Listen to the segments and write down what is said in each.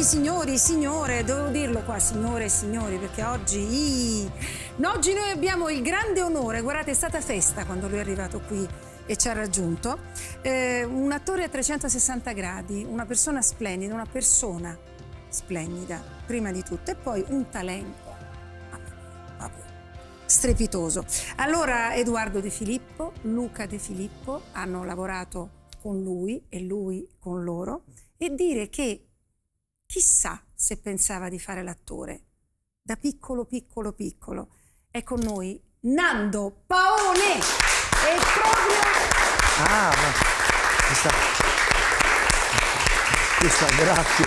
Benvenuti signori, signore, dovevo dirlo qua, signore e signori, perché oggi... Ii, oggi noi abbiamo il grande onore, guardate è stata festa quando lui è arrivato qui e ci ha raggiunto, eh, un attore a 360 gradi, una persona splendida, una persona splendida, prima di tutto, e poi un talento vabbè, strepitoso. Allora Edoardo De Filippo, Luca De Filippo hanno lavorato con lui e lui con loro e dire che Chissà se pensava di fare l'attore. Da piccolo, piccolo, piccolo. È con noi Nando Paone! E proprio... Ah, ma... Chissà. Chissà, grazie.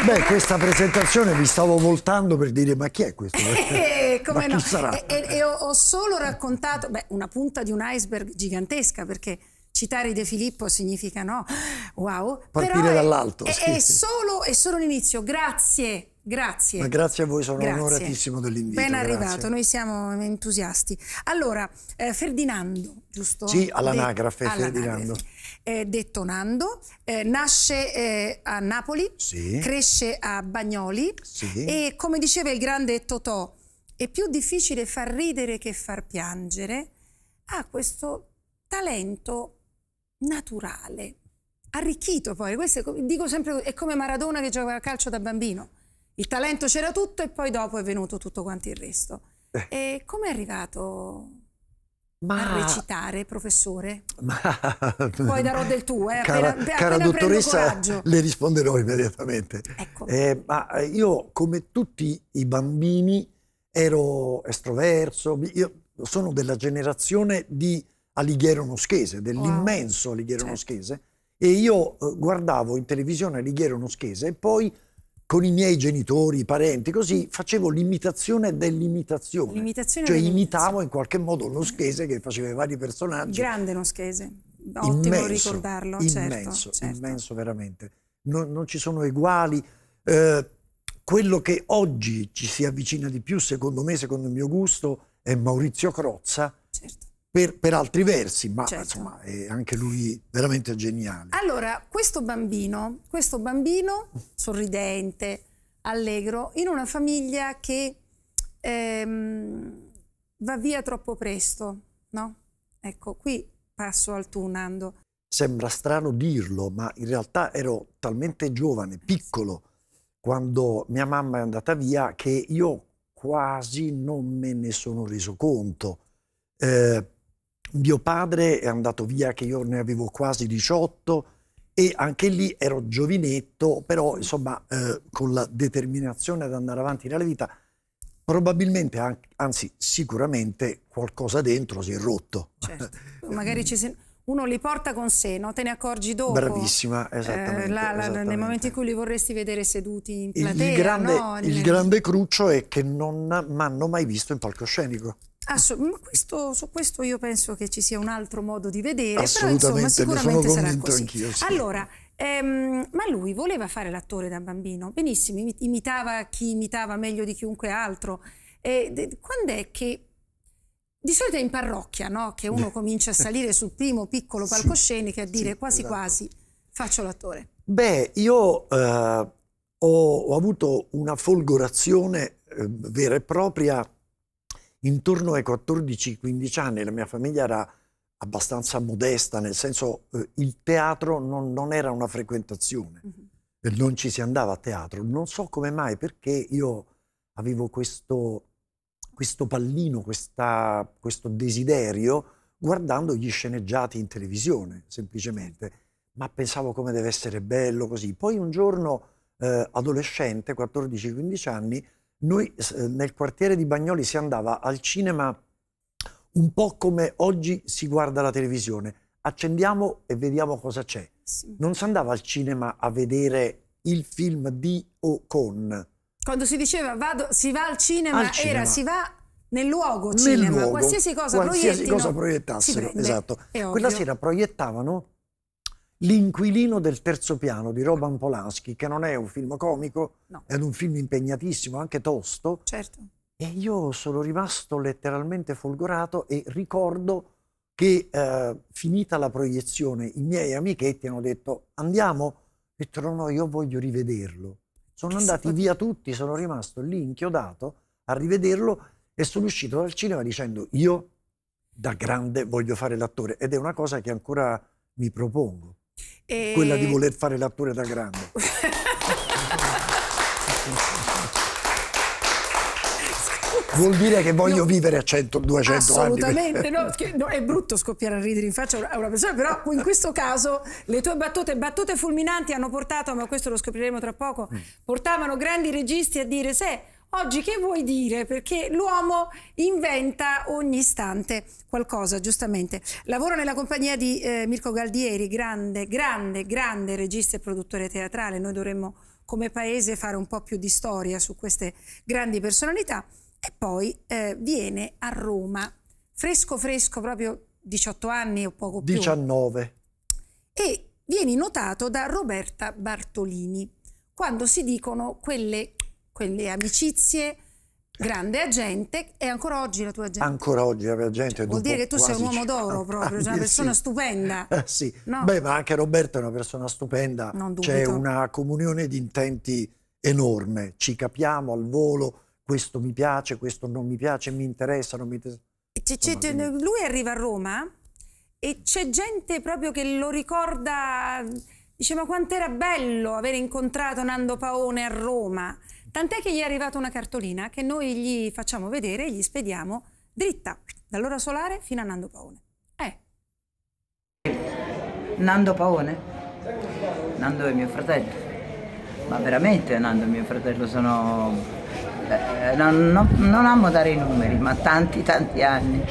grazie. Beh, questa presentazione mi stavo voltando per dire ma chi è questo? Eh, come no? E, e, e ho, solo raccontato beh, una punta di un iceberg gigantesca perché citare De Filippo significa no, wow. Partire Però dall'alto. È, è, solo, è solo l'inizio, grazie. Grazie. Ma grazie a voi, sono grazie. onoratissimo dell'invito. Ben arrivato, grazie. noi siamo entusiasti. Allora, eh, Ferdinando, giusto? Sì, all'anagrafe De- Ferdinando. Eh, detto Nando, eh, nasce eh, a Napoli, sì. cresce a Bagnoli sì. e come diceva il grande Totò, è più difficile far ridere che far piangere, ha questo talento naturale, arricchito poi, questo è, dico sempre, è come Maradona che giocava a calcio da bambino, il talento c'era tutto e poi dopo è venuto tutto quanto il resto. Eh. E come è arrivato ma... a recitare, professore? Ma... Poi darò del tuo, eh? Appena, cara, appena dottoressa, le risponderò immediatamente. Ecco. Eh, ma eh, io, come tutti i bambini, ero estroverso, io sono della generazione di Alighiero Noschese, dell'immenso wow. Alighiero certo. Noschese, e io eh, guardavo in televisione Alighiero Noschese e poi con i miei genitori, i parenti, così facevo l'imitazione dell'imitazione. L'imitazione cioè imitavo in qualche modo Noschese che faceva i vari personaggi. Grande Noschese, ottimo immenso, ricordarlo, immenso, certo, certo. Immenso veramente. Non, non, ci sono eguali. Eh, quello che oggi ci si avvicina di più, secondo me, secondo il mio gusto, è Maurizio Crozza, certo per, per altri versi, ma certo. insomma è anche lui veramente geniale. Allora, questo bambino, questo bambino sorridente, allegro, in una famiglia che ehm, va via troppo presto, no? Ecco, qui passo al tu, Nando. Sembra strano dirlo, ma in realtà ero talmente giovane, piccolo, quando mia mamma è andata via che io quasi non me ne sono reso conto. Eh, mio padre è andato via che io ne avevo quasi 18 e anche lì ero giovinetto, però insomma eh, con la determinazione ad andare avanti nella vita, probabilmente, anzi sicuramente qualcosa dentro si è rotto. Certo. Magari ci si uno li porta con sé, no? te ne accorgi dopo. Bravissima, eh, esattamente, eh, la, la, esattamente. Nei momenti in cui li vorresti vedere seduti in platea. Il grande, no? il grande cruccio è che non mi hanno mai visto in palcoscenico. Ah, su, questo, su, questo, io penso che ci sia un altro modo di vedere, però insomma sicuramente sarà così. Sì. Allora, ehm, ma lui voleva fare l'attore da bambino, benissimo, imitava chi imitava meglio di chiunque altro. Eh, quando è che di solito è in parrocchia no? che uno comincia a salire sul primo piccolo palcoscenico e a dire sì, quasi esatto. quasi faccio l'attore? Beh, io eh, ho, ho, avuto una folgorazione eh, vera e propria intorno ai 14-15 anni la mia famiglia era abbastanza modesta, nel senso eh, il teatro non, non, era una frequentazione, mm-hmm. non ci si andava a teatro. Non so come mai, perché io avevo questo, questo pallino, questa, questo desiderio guardando gli sceneggiati in televisione, semplicemente. Ma pensavo come deve essere bello così. Poi un giorno, eh, adolescente, 14-15 anni, noi nel quartiere di Bagnoli si andava al cinema un po' come oggi si guarda la televisione. Accendiamo e vediamo cosa c'è. Sì. Non si andava al cinema a vedere il film di o con. Quando si diceva vado, si va al cinema, al cinema. era si va nel luogo cinema, luogo, qualsiasi cosa, qualsiasi cosa proiettassero. Esatto. Quella sera proiettavano L'inquilino del terzo piano di Roman Polanski, che non è un film comico, no. è un film impegnatissimo, anche tosto. Certo. E io sono rimasto letteralmente folgorato e ricordo che eh, finita la proiezione i miei amichetti hanno detto andiamo, ho detto no, io voglio rivederlo. Sono che andati via tutti, sono rimasto lì inchiodato a rivederlo e sono uscito dal cinema dicendo io da grande voglio fare l'attore ed è una cosa che ancora mi propongo. E... Quella di voler fare l'attore da grande. Vuol dire che voglio no, vivere a 100, 200 assolutamente, anni. Assolutamente, no, no, è brutto scoppiare a ridere in faccia a una persona, però in questo caso le tue battute, battute fulminanti hanno portato, ma questo lo scopriremo tra poco, mm. portavano grandi registi a dire se Oggi che vuoi dire? Perché l'uomo inventa ogni istante qualcosa, giustamente. Lavoro nella compagnia di eh, Mirko Galdieri, grande, grande, grande regista e produttore teatrale. Noi dovremmo come paese fare un po' più di storia su queste grandi personalità. E poi eh, viene a Roma, fresco fresco, proprio 18 anni o poco più. 19. E vieni notato da Roberta Bartolini quando si dicono quelle quindi amicizie, grande agente e ancora oggi la tua agente. Ancora oggi la mia agente. Vuol dire che tu sei un uomo cioè, d'oro proprio, cioè una persona sì. stupenda. Eh, sì, no? beh ma anche Roberto è una persona stupenda, c'è una comunione di intenti enorme, ci capiamo al volo, questo mi piace, questo non mi piace, mi interessa, non mi interessa. Insomma, lui arriva a Roma e c'è gente proprio che lo ricorda, dice ma quanto era bello aver incontrato Nando Paone a Roma. Tant'è che gli è arrivata una cartolina che noi gli facciamo vedere e gli spediamo dritta, dall'ora solare fino a Nando Paone. Eh. Nando Paone? Nando è mio fratello. Ma veramente Nando è mio fratello, sono... Eh, non, non, non amo dare i numeri, ma tanti tanti anni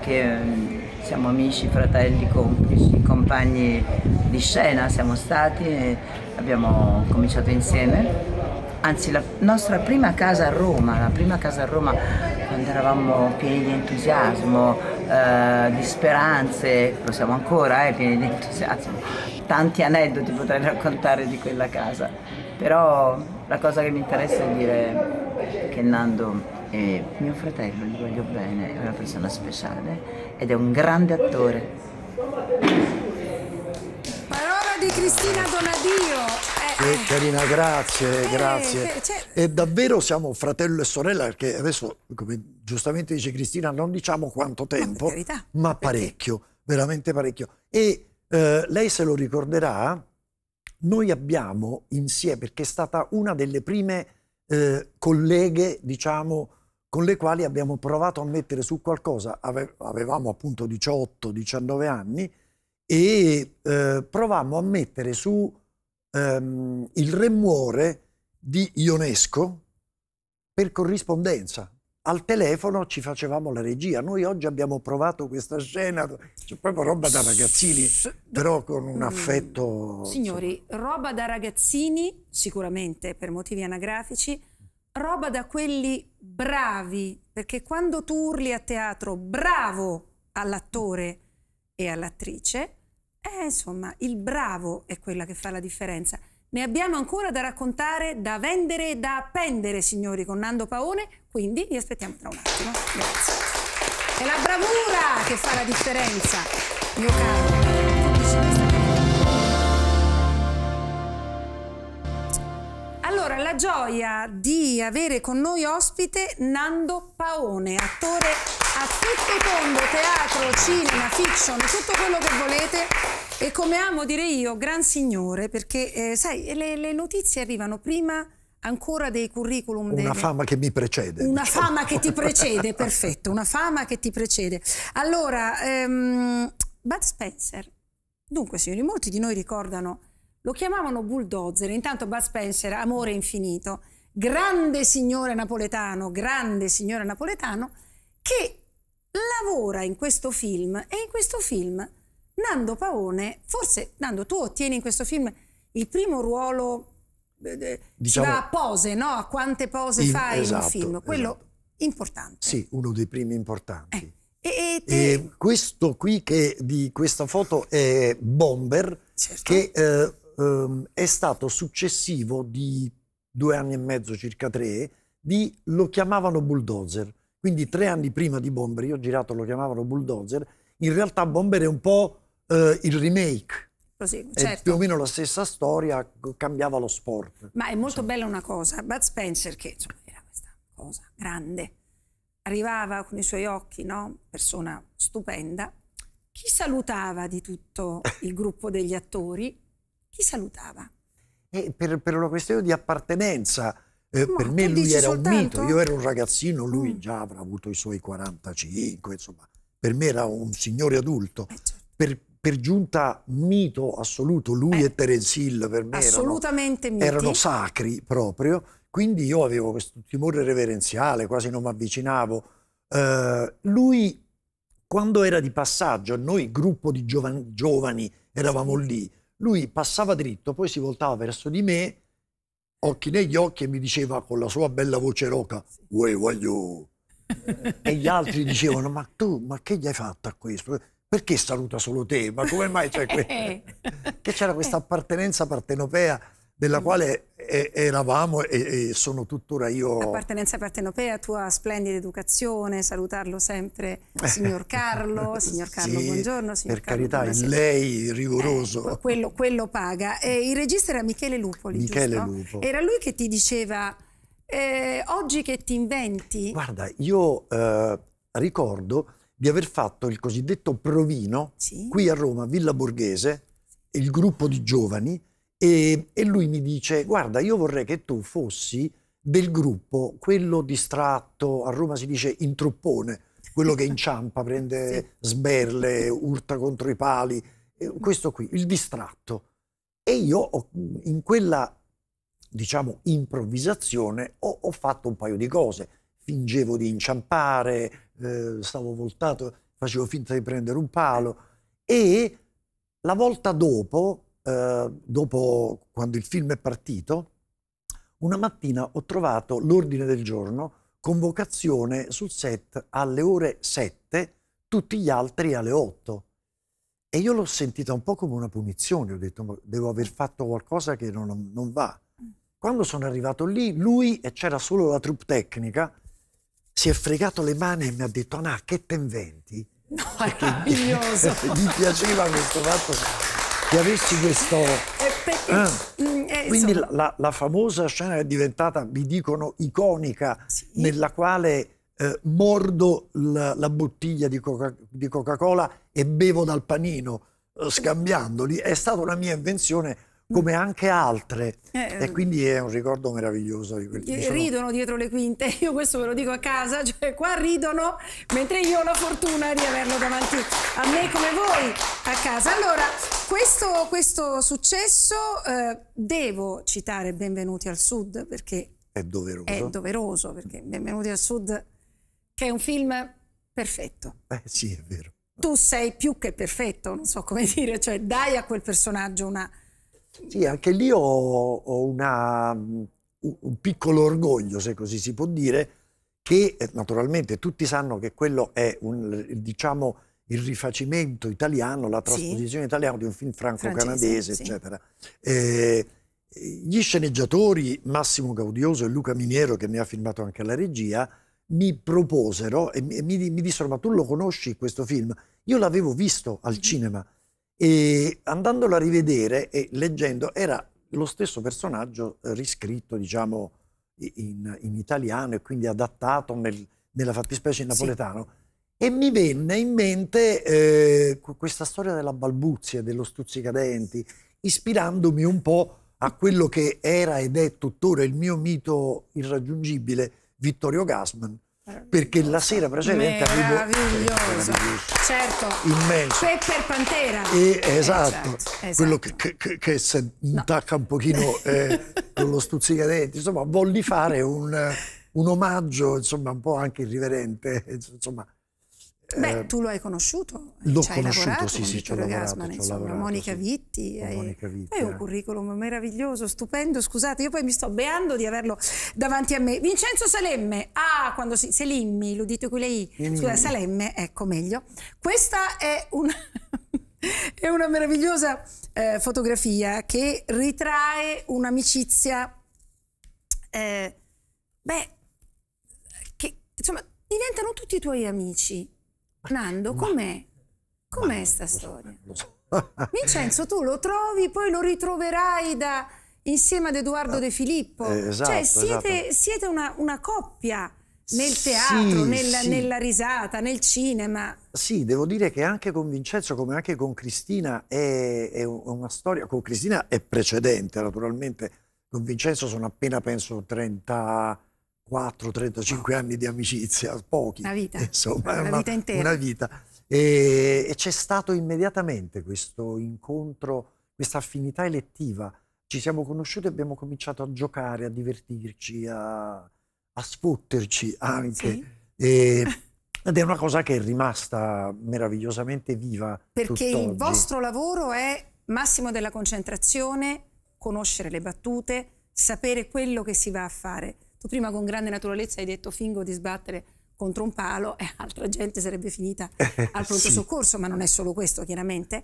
che mm, siamo amici, fratelli, complici, compagni di scena siamo stati, e abbiamo cominciato insieme anzi la nostra prima casa a Roma, la prima casa a Roma quando eravamo pieni di entusiasmo, eh, di speranze, lo siamo ancora eh, pieni di entusiasmo, tanti aneddoti potrei raccontare di quella casa, però la cosa che mi interessa è dire che Nando è mio fratello, gli voglio bene, è una persona speciale ed è un grande attore. Parola di Cristina Donadio. Che carina, grazie, eh, grazie. E davvero siamo fratello e sorella perché adesso, come giustamente dice Cristina, non diciamo quanto tempo, ma, ma parecchio, veramente parecchio. E eh, lei se lo ricorderà, noi abbiamo insieme, perché è stata una delle prime eh, colleghe, diciamo, con le quali abbiamo provato a mettere su qualcosa, Ave avevamo appunto 18-19 anni, e eh, provammo a mettere su ehm, il re muore di Ionesco per corrispondenza. Al telefono ci facevamo la regia. Noi oggi abbiamo provato questa scena, c'è proprio roba da ragazzini, però con un mm, affetto. Signori, roba da ragazzini, sicuramente per motivi anagrafici, roba da quelli bravi, perché quando tu urli a teatro bravo all'attore e all'attrice, eh, insomma, il bravo è quella che fa la differenza. Ne abbiamo ancora da raccontare, da vendere e da appendere, signori, con Nando Paone, quindi vi aspettiamo tra un attimo. Grazie. È la bravura che fa la differenza, mio caro. Allora, la gioia di avere con noi ospite Nando Paone, attore a tutto tondo, teatro, cinema, fiction, tutto quello che volete. E come amo dire io, gran signore, perché eh, sai, le, le notizie arrivano prima ancora dei curriculum. Una delle... fama che mi precede. Una diciamo. fama che ti precede, perfetto, una fama che ti precede. Allora, ehm, Bud Spencer, dunque signori, molti di noi ricordano lo chiamavano bulldozer, intanto Bud Spencer, amore infinito, grande signore napoletano, grande signore napoletano, che lavora in questo film e in questo film Nando Paone, forse Nando tu ottieni in questo film il primo ruolo eh, eh, diciamo, da pose, no? A quante pose il, fai esatto, in un esatto, film, esatto. quello esatto. importante. Sì, uno dei primi importanti. Eh. E, e, te... e, questo qui che di questa foto è Bomber certo. che eh, ehm, è stato successivo di due anni e mezzo, circa tre, di Lo chiamavano bulldozer. Quindi tre anni prima di Bomber, io ho girato Lo chiamavano bulldozer, in realtà Bomber è un po' eh, il remake Così, certo. più o meno la stessa storia, cambiava lo sport. Ma è molto bella una cosa, Bud Spencer, che insomma, era questa cosa grande, arrivava con i suoi occhi, no? persona stupenda, chi salutava di tutto il gruppo degli attori? ti salutava. E per, per una questione di appartenenza, eh, per me lui era soltanto? un mito, io ero un ragazzino, lui mm. già avrà avuto i suoi 45, insomma, per me era un signore adulto. Eh, certo. per, per, giunta mito assoluto, lui eh, e Terence Hill per me erano, erano sacri proprio, quindi io avevo questo timore reverenziale, quasi non mi avvicinavo. Uh, eh, lui, quando era di passaggio, noi gruppo di giovani, giovani eravamo sì. lì, lui passava dritto, poi si voltava verso di me, occhi negli occhi, e mi diceva con la sua bella voce roca, uè, voglio. e gli altri dicevano, ma tu, ma che gli hai fatto a questo? Perché saluta solo te? Ma come mai c'è questo? che c'era questa appartenenza partenopea della quale eravamo e, e, sono tuttora io... Appartenenza partenopea, tua splendida educazione, salutarlo sempre signor Carlo, signor Carlo sì, buongiorno. Signor per Carlo, carità, buonasera. lei eh, rigoroso. Eh, quello, quello, paga. Eh, il regista era Michele Lupoli, Michele giusto? Lupo. Era lui che ti diceva, eh, oggi che ti inventi? Guarda, io eh, ricordo di aver fatto il cosiddetto provino sì. qui a Roma, Villa Borghese, il gruppo di giovani, e, e lui mi dice, guarda, io vorrei che tu fossi del gruppo, quello distratto, a Roma si dice intruppone, quello che inciampa, prende sì. sberle, urta contro i pali, questo qui, il distratto. E io ho, in quella, diciamo, improvvisazione ho, ho, fatto un paio di cose. Fingevo di inciampare, eh, stavo voltato, facevo finta di prendere un palo e la volta dopo Ehm, dopo quando il film è partito, una mattina ho trovato l'ordine del giorno convocazione sul set alle ore 7, tutti gli altri alle 8. E io l'ho sentita un po' come una punizione, ho detto ma devo aver fatto qualcosa che non, non va. Mm. Quando sono arrivato lì, lui, e c'era solo la troupe tecnica, si è fregato le mani e mi ha detto, ah, che te inventi? No, è meraviglioso! mi piaceva questo fatto di avessi questo... Eh, eh, mm, eh quindi la, la, la, famosa scena è diventata, mi dicono, iconica, sì. nella quale eh, mordo la, la, bottiglia di, Coca, di Coca-Cola e bevo dal panino, eh, scambiandoli. È stata una mia invenzione come anche altre. Eh, e eh. quindi è un ricordo meraviglioso di quel sono... Ridono dietro le quinte, io questo ve lo dico a casa, cioè qua ridono, mentre io ho la fortuna di averlo davanti a me come voi a casa. Allora, questo, questo successo eh, devo citare Benvenuti al Sud perché è doveroso. È doveroso perché Benvenuti al Sud che è un film perfetto. Eh sì, è vero. Tu sei più che perfetto, non so come dire, cioè dai a quel personaggio una sì, anche lì ho, ho una, un piccolo orgoglio, se così si può dire, che eh, naturalmente tutti sanno che quello è un, diciamo, il rifacimento italiano, la trasposizione sì. italiana di un film franco-canadese, sì. eccetera. Eh, gli sceneggiatori Massimo Gaudioso e Luca Miniero, che ne ha filmato anche la regia, mi proposero e mi, mi, dissero: Ma tu lo conosci questo film? Io l'avevo visto al mm. cinema e andandolo a rivedere e leggendo, era lo stesso personaggio eh, riscritto, diciamo, in, in italiano e quindi adattato nel, nella fattispecie in napoletano. Sì. E mi venne in mente eh, questa storia della balbuzia, dello stuzzicadenti, ispirandomi un po' a quello che era ed è tuttora il mio mito irraggiungibile, Vittorio Gassman, perché la sera precedente avevo certo immenso e per Pantera e, esatto, eh, certo. esatto, quello che, che, che si no. tacca un pochino eh, con lo stuzzicadenti insomma volli fare un, un omaggio insomma un po' anche irriverente insomma Beh, eh, tu lo hai conosciuto, eh, l'ho ci hai lavorato sì, con sì, Vittorio Gasman, insomma, lavorato, Monica Vitti, hai, Monica Vitti hai un eh. curriculum meraviglioso, stupendo, scusate, io poi mi sto beando di averlo davanti a me. Vincenzo Salemme, ah, quando si, Selimmi, lo dite qui lei. I, scusa, Salemme, ecco, meglio. Questa è una... è una meravigliosa eh, fotografia che ritrae un'amicizia, eh, beh, che insomma diventano tutti i tuoi amici Nando, com'è? Com'è sta storia? lo So, Vincenzo, tu lo trovi, poi lo ritroverai da, insieme ad Edoardo ah, De Filippo. Eh, cioè, esatto, cioè, siete, esatto. siete una, una, coppia nel teatro, sì, nella, sì. nella, risata, nel cinema. Sì, devo dire che anche con Vincenzo, come anche con Cristina, è, è una storia. Con Cristina è precedente, naturalmente. Con Vincenzo sono appena, penso, 30 34-35 anni di amicizia, pochi. Una vita. Insomma, una, vita intera. Una vita. E, e c'è stato immediatamente questo incontro, questa affinità elettiva. Ci siamo conosciuti e abbiamo cominciato a giocare, a divertirci, a, a sfotterci anche. Okay. E, ed è una cosa che è rimasta meravigliosamente viva. Perché il vostro lavoro è massimo della concentrazione, conoscere le battute, sapere quello che si va a fare tu prima con grande naturalezza hai detto fingo di sbattere contro un palo e altra gente sarebbe finita eh, eh, al pronto sì. soccorso, ma non è solo questo chiaramente.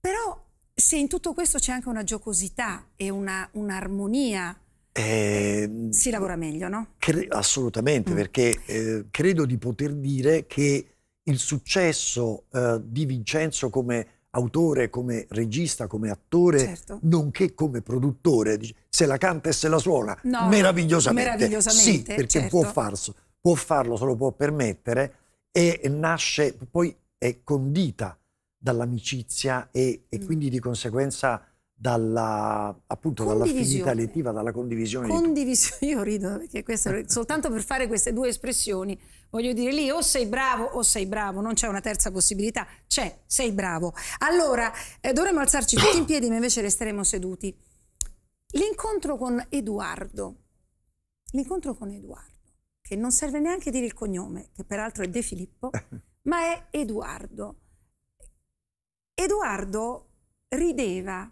Però se in tutto questo c'è anche una giocosità e un'armonia, eh, si lavora meglio, no? assolutamente, mm. perché eh, credo di poter dire che il successo eh, di Vincenzo come autore, come regista, come attore, certo. nonché come produttore. Se la canta e se la suona, no, meravigliosamente. meravigliosamente. Sì, perché certo. può, farso, può farlo, se lo può permettere e nasce, poi è condita dall'amicizia e, e mm. quindi di conseguenza dalla, appunto, dalla affinità lettiva, dalla condivisione. Condivisione, io rido perché questo, soltanto per fare queste due espressioni, voglio dire lì o sei bravo o sei bravo, non c'è una terza possibilità, c'è, sei bravo. Allora, eh, dovremmo alzarci tutti in piedi, ma invece resteremo seduti. L'incontro con Edoardo, l'incontro con Edoardo, che non serve neanche dire il cognome, che peraltro è De Filippo, ma è Edoardo. Edoardo rideva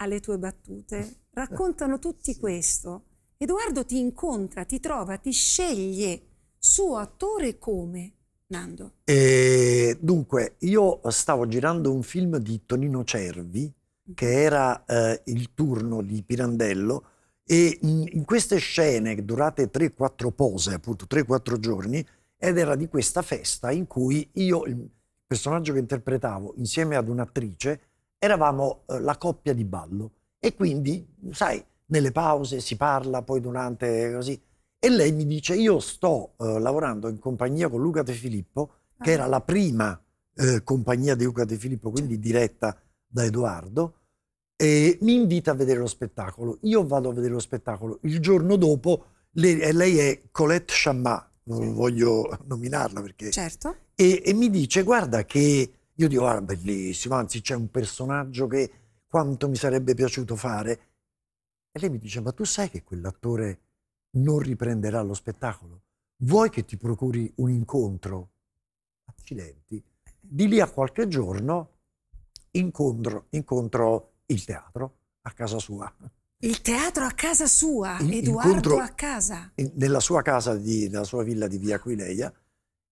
alle tue battute, eh, eh. raccontano tutti sì. questo. Edoardo ti incontra, ti trova, ti sceglie suo attore come Nando. E, eh, dunque, io stavo girando un film di Tonino Cervi, mm. che era eh, il turno di Pirandello, e in queste scene durate 3-4 pose, appunto 3-4 giorni, ed era di questa festa in cui io, il personaggio che interpretavo insieme ad un'attrice, eravamo eh, la coppia di ballo e quindi, sai, nelle pause si parla, poi durante così. E lei mi dice, io sto eh, lavorando in compagnia con Luca De Filippo, che ah. era la prima eh, compagnia di Luca De Filippo, quindi diretta da Edoardo, e mi invita a vedere lo spettacolo. Io vado a vedere lo spettacolo. Il giorno dopo, lei, lei è Colette Chammat, non sì. voglio nominarla perché... Certo. E, e mi dice, guarda che io dico, ah, bellissimo, anzi c'è un personaggio che quanto mi sarebbe piaciuto fare. E lei mi dice, ma tu sai che quell'attore non riprenderà lo spettacolo? Vuoi che ti procuri un incontro? Accidenti. Di lì a qualche giorno incontro, incontro il teatro a casa sua. Il teatro a casa sua, in, Edoardo a casa. In, nella sua casa, di, nella sua villa di via Aquileia,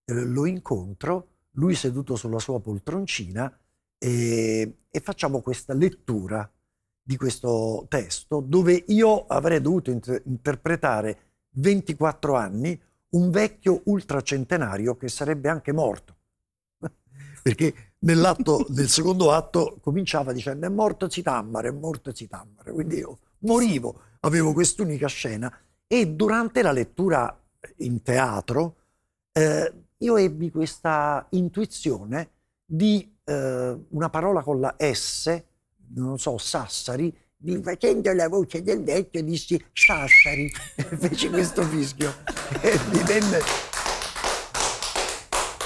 eh, lo incontro lui seduto sulla sua poltroncina e, e facciamo questa lettura di questo testo dove io avrei dovuto inter- interpretare 24 anni un vecchio ultracentenario che sarebbe anche morto. Perché nell'atto, nel secondo atto cominciava dicendo è morto Zitammare, è morto Zitammare. Quindi io morivo, avevo quest'unica scena e durante la lettura in teatro eh, io ebbi questa intuizione di eh, una parola con la S, non so, Sassari, di, facendo la voce del vecchio dissi Sassari, feci questo fischio e divenne...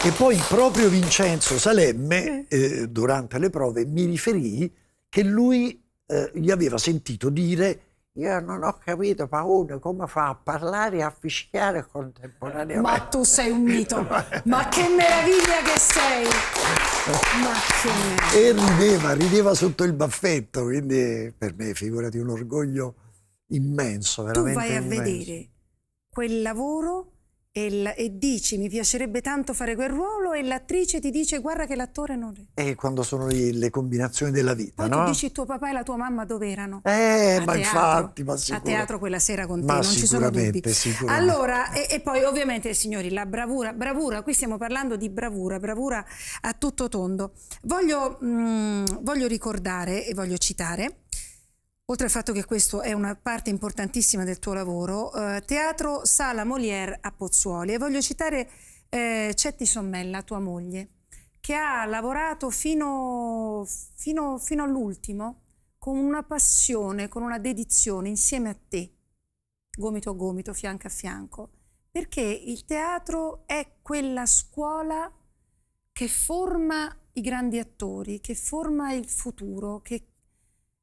E poi proprio Vincenzo Salemme, eh, durante le prove, mi riferì che lui eh, gli aveva sentito dire io non ho capito, ma uno come fa a parlare e a fischiare contemporaneamente? Ma tu sei un mito, ma che meraviglia che sei! Che meraviglia. E rideva, rideva sotto il baffetto, quindi per me figurati un orgoglio immenso, veramente Tu vai immenso. a vedere quel lavoro e, e, dici mi piacerebbe tanto fare quel ruolo e l'attrice ti dice guarda che l'attore non... è E eh, quando sono le, le combinazioni della vita, Poi no? tu dici tuo papà e la tua mamma dove erano? Eh, a ma teatro, infatti, ma sicuro. A teatro quella sera con te, ma non ci sono dubbi. Sicuramente. Allora, e, e, poi ovviamente signori, la bravura, bravura, qui stiamo parlando di bravura, bravura a tutto tondo. Voglio, mh, mm, voglio ricordare e voglio citare Oltre al fatto che questo è una parte importantissima del tuo lavoro, eh, Teatro Sala Molière a Pozzuoli e voglio citare eh, Cetti Sommella, tua moglie, che ha lavorato fino, fino, fino all'ultimo con una passione, con una dedizione insieme a te, gomito a gomito, fianco a fianco, perché il teatro è quella scuola che forma i grandi attori, che forma il futuro, che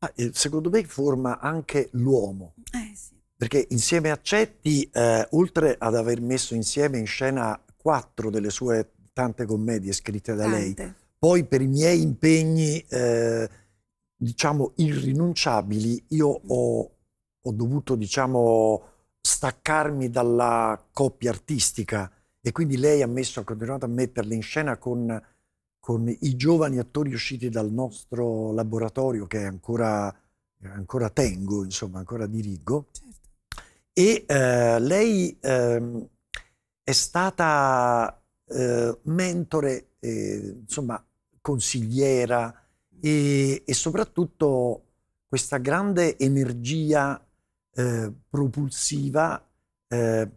Ah, eh, secondo me forma anche l'uomo. Eh, sì. Perché insieme a Cetti, eh, oltre ad aver messo insieme in scena quattro delle sue tante commedie scritte da tante. lei, poi per i miei impegni, eh, diciamo, irrinunciabili, io ho, ho dovuto, diciamo, staccarmi dalla coppia artistica e quindi lei ha, messo, ha continuato a metterli in scena con con i giovani attori usciti dal nostro laboratorio che ancora, ancora tengo, insomma, ancora dirigo. Certo. E eh, lei eh, è stata eh, mentore, eh, insomma, consigliera e, e, soprattutto questa grande energia eh, propulsiva. Eh,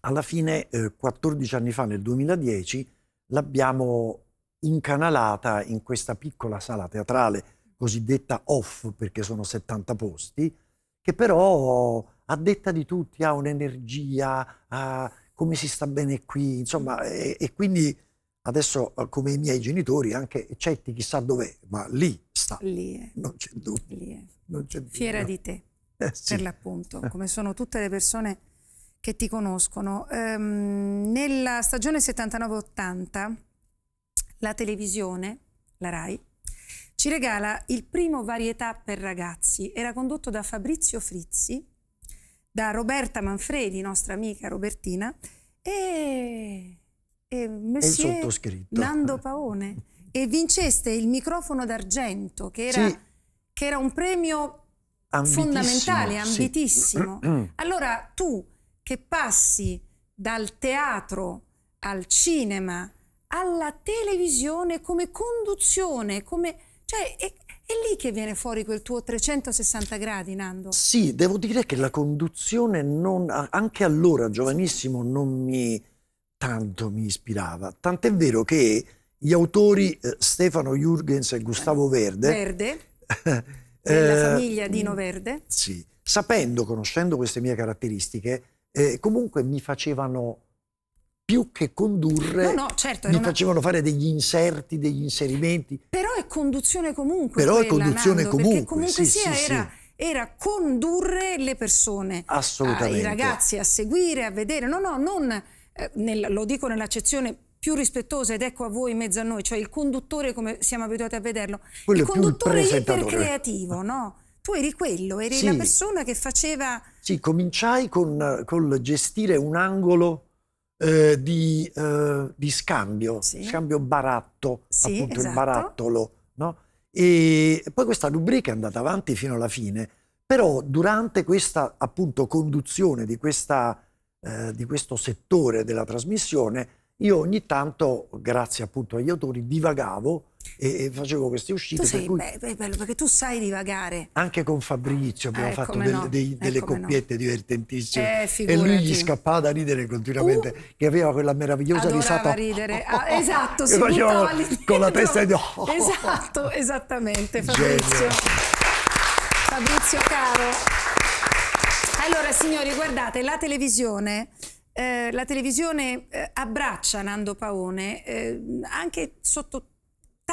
alla fine, 14 anni fa, nel 2010, l'abbiamo incanalata in questa piccola sala teatrale cosiddetta off, perché sono 70 posti, che però a detta di tutti ha un'energia, ha come si sta bene qui, insomma, e, e quindi adesso eh, come i miei genitori anche Cetti chissà dov'è, ma lì sta. Lì è. Non c'è dubbio. Lì è. Non c'è dubbio. Fiera di te, eh, sì. per l'appunto, come sono tutte le persone che ti conoscono. Ehm, nella stagione 79-80 la televisione, la RAI, ci regala il primo varietà per ragazzi. Era condotto da Fabrizio Frizzi, da Roberta Manfredi, nostra amica Robertina, e, e il sottoscritto. Nando Paone. E vinceste il microfono d'argento, che, sì. che, era un premio ambitissimo, fondamentale, ambitissimo. Sì. Allora tu che passi dal teatro al cinema, alla televisione come conduzione, come... Cioè, è, è lì che viene fuori quel tuo 360 gradi, Nando. Sì, devo dire che la conduzione non, anche allora, giovanissimo, non mi tanto mi ispirava. Tant'è vero che gli autori eh, Stefano Jurgens e Gustavo Verde... Verde, della eh, famiglia Dino mm, Verde. Sì, sapendo, conoscendo queste mie caratteristiche, eh, comunque mi facevano più che condurre, no, no, certo, mi una... facevano fare degli inserti, degli inserimenti. Però è conduzione comunque. Però quella, è conduzione Nando, comunque. comunque sì, sia sì, era, sì. era, condurre le persone, Assolutamente. i ragazzi a seguire, a vedere. No, no, non, eh, nel, lo dico nell'accezione più rispettosa ed ecco a voi in mezzo a noi, cioè il conduttore come siamo abituati a vederlo. Quello il conduttore il ipercreativo, no? tu eri quello, eri sì. la persona che faceva... Sì, cominciai con, eh, col gestire un angolo eh, di, eh, di, scambio, sì. scambio baratto, sì, appunto esatto. il barattolo. No? E poi questa rubrica è andata avanti fino alla fine, però durante questa appunto conduzione di, questa, eh, di questo settore della trasmissione, io ogni tanto, grazie appunto agli autori, divagavo e, e facevo queste uscite. Tu sei cui... be bello perché tu sai divagare. Anche con Fabrizio abbiamo eh, fatto del, no. dei, eh, delle coppiette no. divertentissime eh, e lui gli scappava da ridere continuamente, uh, che aveva quella meravigliosa Adorava risata. ridere, ah, esatto, si facevamo con la testa di... Oh. Esatto, esattamente Fabrizio. Genio. Fabrizio caro. Allora, signori, guardate, la televisione, eh, la televisione eh, abbraccia Nando Paone eh, anche sotto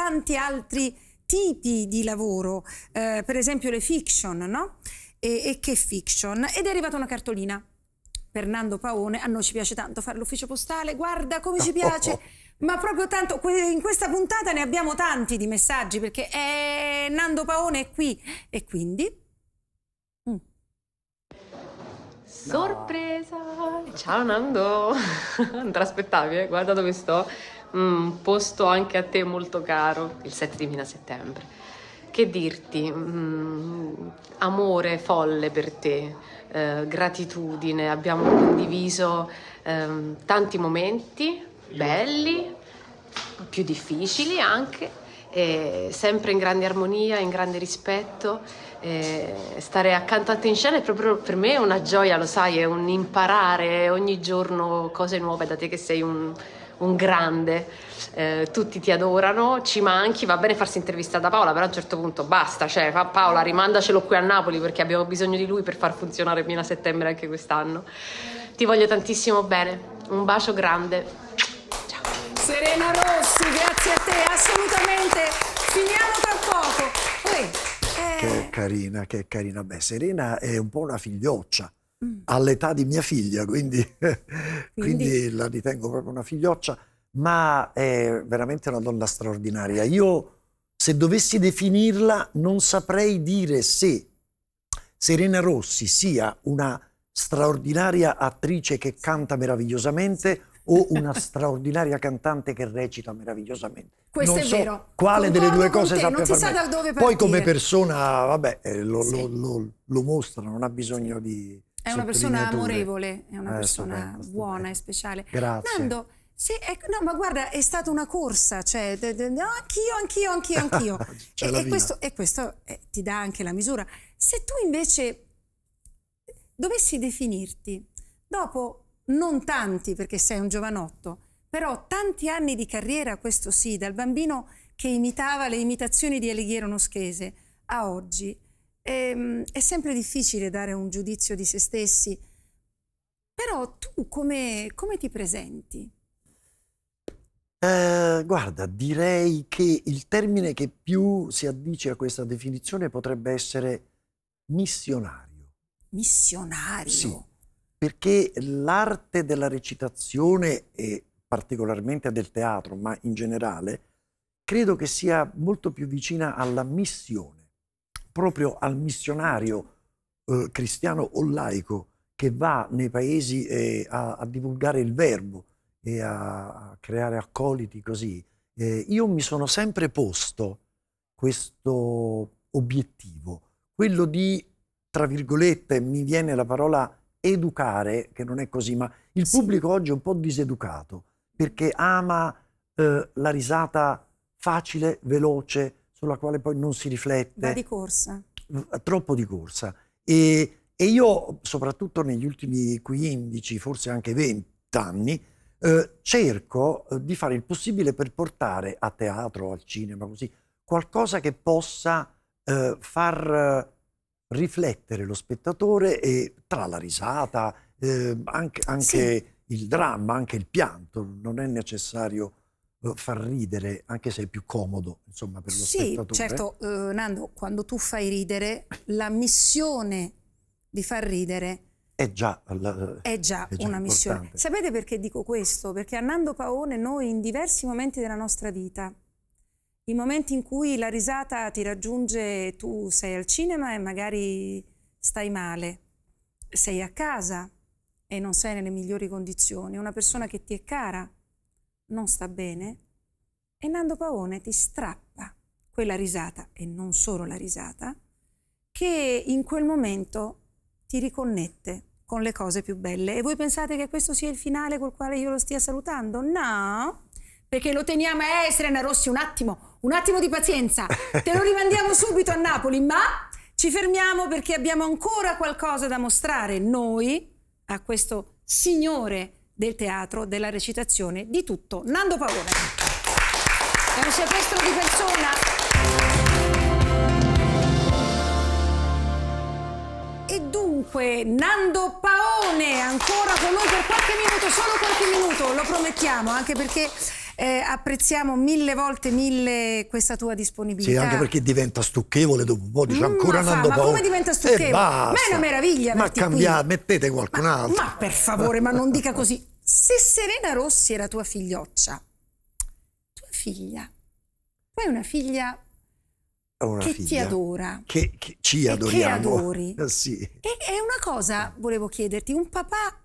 tanti altri tipi di lavoro, eh, per esempio le fiction, no? E, e che fiction? Ed è arrivata una cartolina. Fernando Paone, a noi ci piace tanto fare l'ufficio postale, guarda come ci piace. Oh, oh. oh. Ma proprio tanto, in questa puntata ne abbiamo tanti di messaggi perché è eh, Nando Paone è qui e quindi... Mm. Sorpresa! Ciao Nando! Non te l'aspettavi? Eh? Guarda dove sto un mm, posto anche a te molto caro, il 7 di Mina Settembre. Che dirti? Mm, amore folle per te, eh, gratitudine, abbiamo condiviso eh, tanti momenti belli, più difficili anche, sempre in grande armonia, in grande rispetto. E stare accanto a te in scena è proprio per me una gioia, lo sai, è un imparare ogni giorno cose nuove da te che sei un, un grande, eh, tutti ti adorano, ci manchi, va bene farsi intervistare da Paola, però a un certo punto basta, cioè Paola rimandacelo qui a Napoli perché abbiamo bisogno di lui per far funzionare Miela Settembre anche quest'anno. Ti voglio tantissimo bene, un bacio grande. Ciao. Serena Rossi, grazie a te, assolutamente. Finiamo tra poco. Uè, eh. Che carina, che carina. Beh, Serena è un po' una figlioccia Mm. all'età di mia figlia, quindi, quindi... quindi la ritengo proprio una figlioccia, ma è veramente una donna straordinaria. Io, se dovessi definirla, non saprei dire se Serena Rossi sia una straordinaria attrice che canta meravigliosamente o una straordinaria cantante che recita meravigliosamente. Questo non è so vero. Quale Concordo delle due cose te, sappia non si sa da dove partire. Poi come persona, vabbè, eh, lo, sì. lo, lo, lo mostra, non ha bisogno di, è una persona amorevole, è una eh, persona eh, stupendo, buona e speciale. Grazie. Nando, sì, ecco, no, ma guarda, è stata una corsa, cioè, de, de, no, anch'io, anch'io, anch'io, anch'io. e, e, questo, e questo eh, ti dà anche la misura. Se tu invece dovessi definirti, dopo non tanti, perché sei un giovanotto, però tanti anni di carriera, questo sì, dal bambino che imitava le imitazioni di Alighiero Noschese a oggi, è, ehm, è sempre difficile dare un giudizio di se stessi, però tu come, come ti presenti? Eh, guarda, direi che il termine che più si addice a questa definizione potrebbe essere missionario. Missionario? Sì, perché l'arte della recitazione e particolarmente del teatro, ma in generale, credo che sia molto più vicina alla missione proprio al missionario eh, cristiano o laico che va nei paesi eh, a, a, divulgare il verbo e a, a creare accoliti così. Eh, io mi sono sempre posto questo obiettivo, quello di, tra virgolette, mi viene la parola educare, che non è così, ma il sì. pubblico oggi è un po' diseducato perché ama eh, la risata facile, veloce, sulla quale poi non si riflette. Va di corsa. Troppo di corsa. E, e io, soprattutto negli ultimi 15, forse anche 20 anni, eh, cerco eh, di fare il possibile per portare a teatro, al cinema, così, qualcosa che possa eh, far eh, riflettere lo spettatore e, tra la risata, eh, anche, anche sì. il dramma, anche il pianto, non è necessario eh, far ridere, anche se è più comodo, insomma, per lo sì, spettatore. Sì, certo, eh, Nando, quando tu fai ridere, la missione di far ridere è già, la, è già, è già una importante. missione. Sapete perché dico questo? Perché a Nando Paone noi in diversi momenti della nostra vita, i momenti in cui la risata ti raggiunge, tu sei al cinema e magari stai male, sei a casa e non sei nelle migliori condizioni, una persona che ti è cara non sta bene e Nando Paone ti strappa quella risata, e non solo la risata, che in quel momento ti riconnette con le cose più belle. E voi pensate che questo sia il finale col quale io lo stia salutando? No, perché lo teniamo, eh Serena Rossi, un attimo, un attimo di pazienza, te lo rimandiamo subito a Napoli, ma ci fermiamo perché abbiamo ancora qualcosa da mostrare noi a questo signore del teatro, della recitazione, di tutto. Nando Paone. È un sequestro di persona. dunque Nando Paone ancora con noi per qualche minuto, solo qualche minuto, lo promettiamo, anche perché eh, apprezziamo mille volte mille questa tua disponibilità. Sì, anche perché diventa stucchevole dopo un po', dice mm, ancora ma Nando fa, Ma come diventa stucchevole? Eh, ma è una meraviglia Ma cambiate, mettete qualcun ma, altro. Ma per favore, ma non dica così. Se Serena Rossi era tua figlioccia, tua figlia, tu hai una figlia una che figlia, ti adora. Che, che ci e adoriamo. Che adori. sì. E è una cosa, volevo chiederti, un papà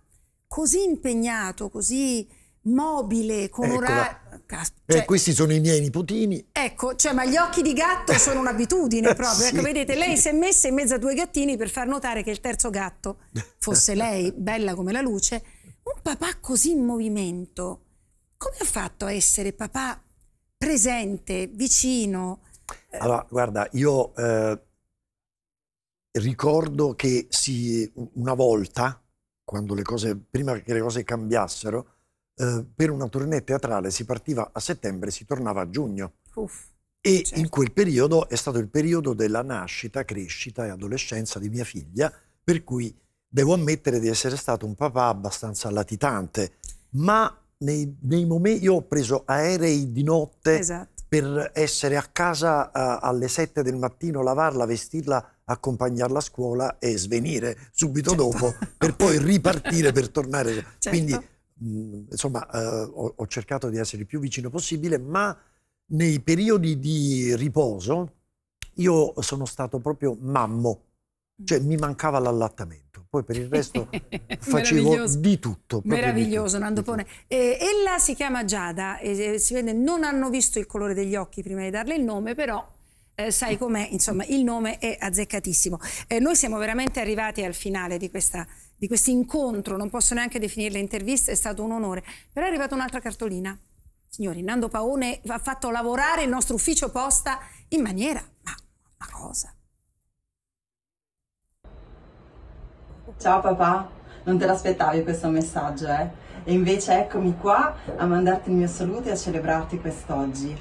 così impegnato, così mobile, con ecco, orario... Eh, cioè, eh, questi sono i miei nipotini. Ecco, cioè, ma gli occhi di gatto sono un'abitudine proprio. sì, ecco, vedete, lei si è messa in mezzo a due gattini per far notare che il terzo gatto fosse lei, bella come la luce. Un papà così in movimento, come ha fatto a essere papà presente, vicino, eh. Allora, guarda, io eh, ricordo che si, una volta, quando le cose, prima che le cose cambiassero, eh, per una tournée teatrale si partiva a settembre e si tornava a giugno. Uff, e certo. in quel periodo è stato il periodo della nascita, crescita e adolescenza di mia figlia, per cui devo ammettere di essere stato un papà abbastanza latitante, ma nei, nei momenti io ho preso aerei di notte esatto per essere a casa uh, alle 7 del mattino, lavarla, vestirla, accompagnarla a scuola e svenire subito certo. dopo per poi ripartire per tornare. Certo. Quindi mh, mm, insomma uh, ho, ho, cercato di essere il più vicino possibile, ma nei periodi di riposo io sono stato proprio mammo, cioè mi mancava l'allattamento poi per il resto facevo di tutto. Meraviglioso, Nando Pone. Eh, ella si chiama Giada, eh, si vede, non hanno visto il colore degli occhi prima di darle il nome, però eh, sai com'è, insomma, il nome è azzeccatissimo. Eh, noi siamo veramente arrivati al finale di, questo incontro, non posso neanche definirle intervista, è stato un onore. Però è arrivata un'altra cartolina. Signori, Nando Paone ha fatto lavorare il nostro ufficio posta in maniera... Ma, ma cosa? Ciao papà, non te l'aspettavi questo messaggio, eh? E invece eccomi qua a mandarti il mio saluto e a celebrarti quest'oggi.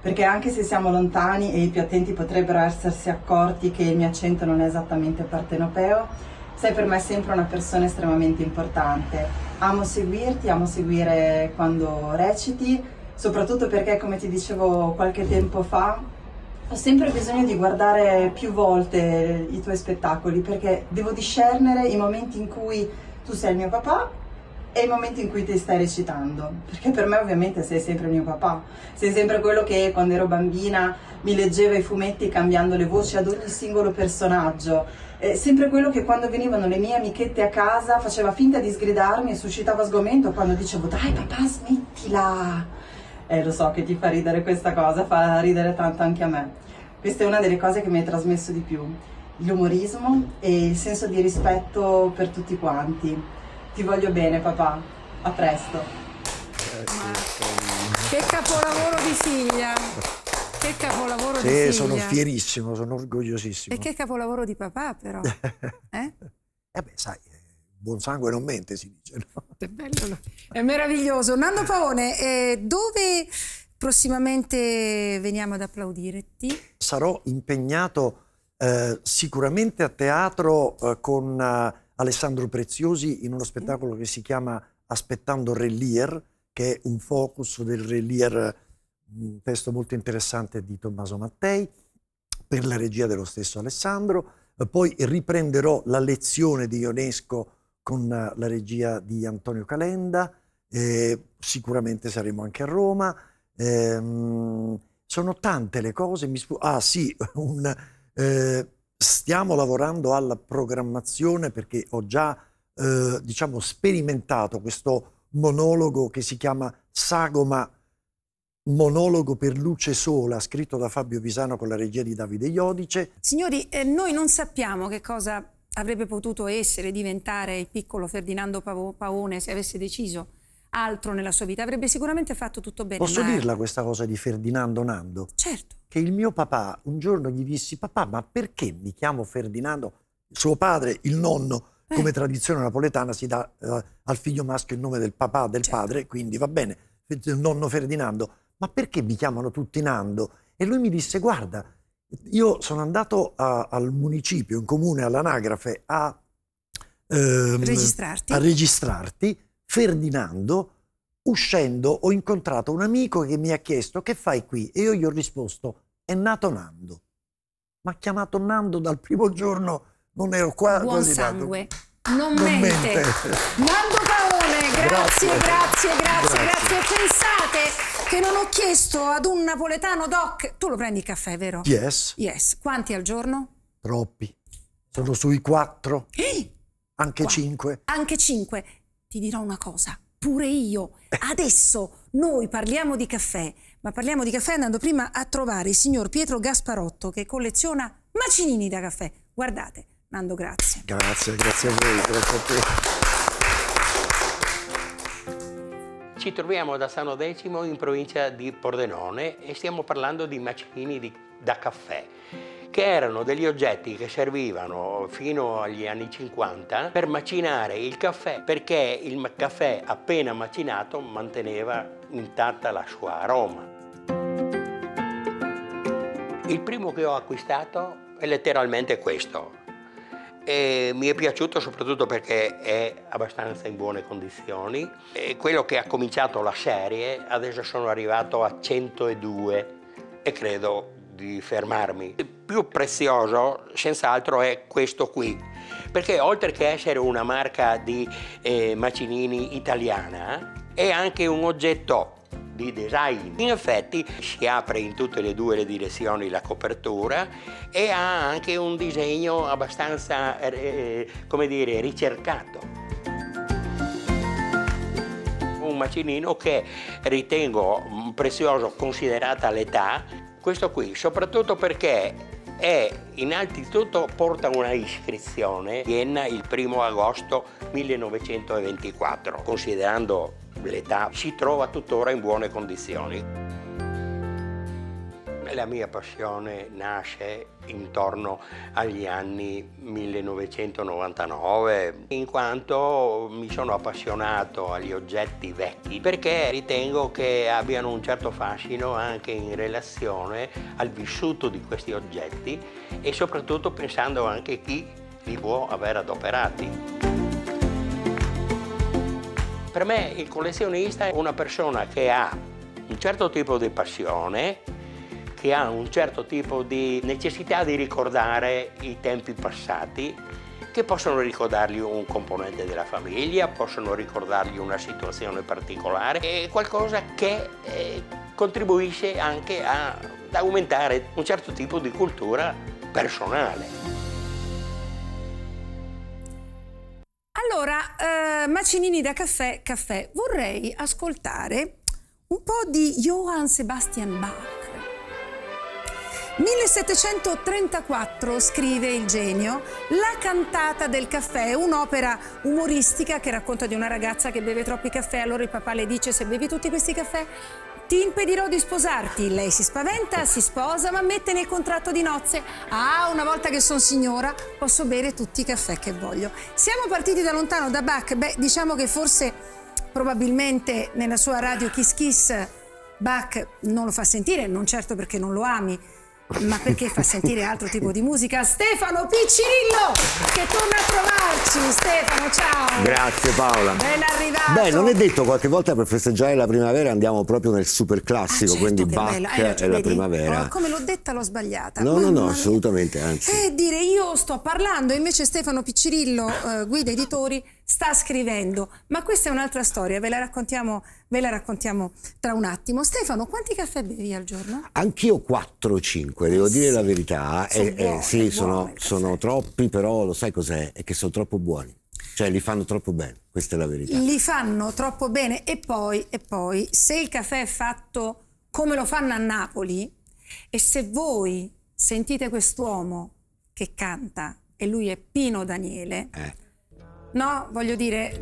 Perché anche se siamo lontani e i più attenti potrebbero essersi accorti che il mio accento non è esattamente partenopeo, sei per me sempre una persona estremamente importante. Amo seguirti, amo seguire quando reciti, soprattutto perché, come ti dicevo qualche tempo fa, ho sempre bisogno di guardare più volte i tuoi spettacoli perché devo discernere i momenti in cui tu sei il mio papà e i momenti in cui ti stai recitando, perché per me ovviamente sei sempre il mio papà, sei sempre quello che quando ero bambina mi leggeva i fumetti cambiando le voci ad ogni singolo personaggio, eh, sempre quello che quando venivano le mie amichette a casa faceva finta di sgridarmi e suscitava sgomento quando dicevo dai papà smettila, eh, lo so che ti fa ridere questa cosa, fa ridere tanto anche a me. Questa è una delle cose che mi hai trasmesso di più, l'umorismo e il senso di rispetto per tutti quanti. Ti voglio bene papà, a presto. Che capolavoro di Siglia! Che capolavoro sì, di Sì, sono fierissimo, sono orgogliosissimo. E che capolavoro di papà, però. eh? eh beh, sai, buon sangue non mente, si dice. No? È bello, no? è meraviglioso. Nando Paone, eh, dove prossimamente veniamo ad applaudire? Ti? Sarò impegnato eh, sicuramente a teatro eh, con eh, Alessandro Preziosi in uno spettacolo che si chiama Aspettando Relier, che è un focus del Relier, un testo molto interessante di Tommaso Mattei, per la regia dello stesso Alessandro. Poi riprenderò la lezione di Ionesco con eh, la regia di Antonio Calenda, eh, sicuramente saremo anche a Roma. Eh, sono tante le cose. Mi sp- ah sì, un, eh, stiamo lavorando alla programmazione perché ho già eh, diciamo, sperimentato questo monologo che si chiama Sagoma, monologo per luce sola, scritto da Fabio Pisano con la regia di Davide Iodice. Signori, eh, noi non sappiamo che cosa avrebbe potuto essere, diventare il piccolo Ferdinando Paone se avesse deciso altro nella sua vita, avrebbe sicuramente fatto tutto bene. Posso ma... dirla questa cosa di Ferdinando Nando? Certo. Che il mio papà, un giorno gli dissi, papà, ma perché mi chiamo Ferdinando? Suo padre, il nonno, eh. come tradizione napoletana, si dà eh, al figlio maschio il nome del papà, del certo. padre, quindi va bene, nonno Ferdinando, ma perché mi chiamano tutti Nando? E lui mi disse, guarda, io sono andato a, al municipio, in comune, all'anagrafe a, ehm, registrarti. a registrarti. Ferdinando, uscendo ho incontrato un amico che mi ha chiesto che fai qui e io gli ho risposto è nato Nando. Mi ha chiamato Nando dal primo giorno, non ero qua. Buon sangue. Nato non, non mente. mente. Nando Paone, grazie, grazie, grazie, grazie, grazie. Pensate che non ho chiesto ad un napoletano doc, tu lo prendi il caffè, vero? Yes. Yes. Quanti al giorno? Troppi. Sono sui quattro. Eh? Anche Qua. cinque. Anche cinque. Ti dirò una cosa, pure io. Eh. Adesso noi parliamo di caffè, ma parliamo di caffè andando prima a trovare il signor Pietro Gasparotto che colleziona macinini da caffè. Guardate, Nando, grazie. Grazie, grazie a voi, grazie a te. Ci troviamo da Sano Decimo in provincia di Pordenone e stiamo parlando di macchini di, da caffè che erano degli oggetti che servivano fino agli anni 50 per macinare il caffè, perché il caffè appena macinato manteneva intatta la sua aroma. Il primo che ho acquistato è letteralmente questo, e mi è piaciuto soprattutto perché è abbastanza in buone condizioni. E quello che ha cominciato la serie, adesso sono arrivato a 102 e credo di fermarmi. Il più prezioso, senz'altro, è questo qui, perché oltre che essere una marca di eh, macinini italiana, è anche un oggetto di design. In effetti si apre in tutte e due le direzioni la copertura e ha anche un disegno abbastanza, eh, eh come dire, ricercato un macinino che ritengo mm, prezioso considerata l'età, questo qui, soprattutto perché è innanzitutto porta una iscrizione Vienna il 1 agosto 1924, considerando l'età si trova tuttora in buone condizioni. La mia passione nasce intorno agli anni 1999, in quanto mi sono appassionato agli oggetti vecchi perché ritengo che abbiano un certo fascino anche in relazione al vissuto di questi oggetti e soprattutto pensando anche a chi li può aver adoperati. Per me il collezionista è una persona che ha un certo tipo di passione, che ha un certo tipo di necessità di ricordare i tempi passati, che possono ricordargli un componente della famiglia, possono ricordargli una situazione particolare, è qualcosa che eh, contribuisce anche a, ad aumentare un certo tipo di cultura personale. Allora, eh, macinini da caffè, caffè, vorrei ascoltare un po' di Johann Sebastian Bach. 1734 scrive il genio La cantata del caffè, un'opera umoristica che racconta di una ragazza che beve troppi caffè, allora il papà le dice se bevi tutti questi caffè ti impedirò di sposarti. Lei si spaventa, si sposa, ma mette nel contratto di nozze. Ah, una volta che sono signora, posso bere tutti i caffè che voglio. Siamo partiti da lontano, da Bach. Beh, diciamo che forse, probabilmente, nella sua radio Kiss Kiss, Bach non lo fa sentire, non certo perché non lo ami ma perché fa sentire altro tipo di musica Stefano Piccillo che torna a trovarci Stefano ciao grazie Paola ben arrivato beh non è detto qualche volta per festeggiare la primavera andiamo proprio nel super classico ah, certo, quindi Bach è la primavera oh, come l'ho detta l'ho sbagliata no no no mia. assolutamente anzi e eh, dire io sto parlando invece Stefano Piccirillo eh, guida editori sta scrivendo. Ma questa è un'altra storia, ve la, ve la raccontiamo, tra un attimo. Stefano, quanti caffè bevi al giorno? Anch'io 4 o 5, devo eh dire la verità. Sono eh, buone, eh, sì, sono, sono troppi, però lo sai cos'è? È che sono troppo buoni. Cioè li fanno troppo bene, questa è la verità. Li fanno troppo bene e poi, e poi, se il caffè è fatto come lo fanno a Napoli e se voi sentite quest'uomo che canta e lui è Pino Daniele, eh No, voglio dire,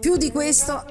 più di questo